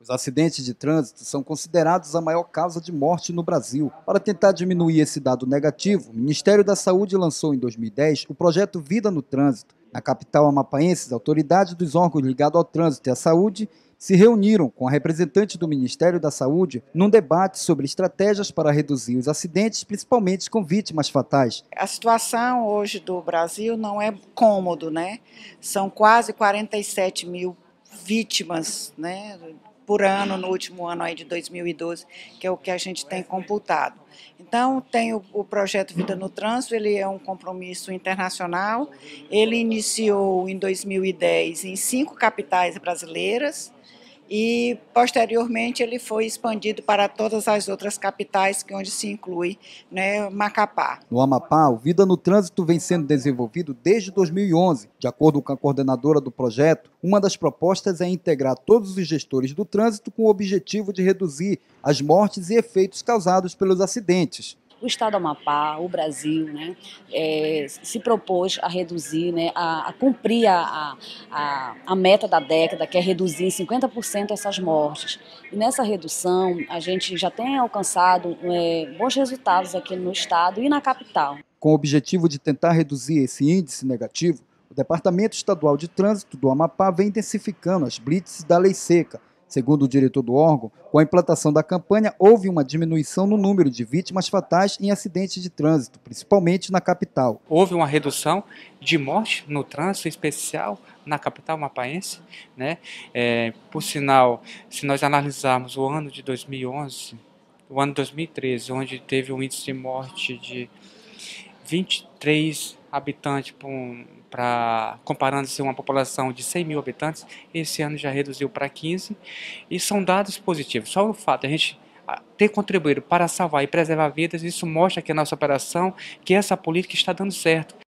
Os acidentes de trânsito são considerados a maior causa de morte no Brasil. Para tentar diminuir esse dado negativo, o Ministério da Saúde lançou em 2010 o projeto Vida no Trânsito. Na capital amapaense, autoridades dos órgãos ligados ao trânsito e à saúde se reuniram com a representante do Ministério da Saúde num debate sobre estratégias para reduzir os acidentes, principalmente com vítimas fatais. A situação hoje do Brasil não é cômodo, né? São quase 47 mil vítimas, né? por ano no último ano aí de 2012, que é o que a gente tem computado. Então, tem o, o projeto Vida no Trânsito, ele é um compromisso internacional. Ele iniciou em 2010 em cinco capitais brasileiras e posteriormente ele foi expandido para todas as outras capitais, que onde se inclui né, Macapá. No Amapá, o Vida no Trânsito vem sendo desenvolvido desde 2011. De acordo com a coordenadora do projeto, uma das propostas é integrar todos os gestores do trânsito com o objetivo de reduzir as mortes e efeitos causados pelos acidentes o Estado do Amapá, o Brasil, né, é, se propôs a reduzir, né, a, a cumprir a, a, a, meta da década, que é reduzir em 50% essas mortes. E nessa redução, a gente já tem alcançado é, bons resultados aqui no Estado e na capital. Com o objetivo de tentar reduzir esse índice negativo, o Departamento Estadual de Trânsito do Amapá vem intensificando as blitz da lei seca, Segundo o diretor do órgão, com a implantação da campanha, houve uma diminuição no número de vítimas fatais em acidentes de trânsito, principalmente na capital. Houve uma redução de morte no trânsito, em especial na capital mapaense. Né? É, por sinal, se nós analisarmos o ano de 2011, o ano 2013, onde teve um índice de morte de 23 habitantes para comparando-se uma população de 100 mil habitantes, esse ano já reduziu para 15 e são dados positivos. Só o fato de a gente ah, ter contribuído para salvar e preservar vidas, isso mostra que a nossa operação, que essa política está dando certo.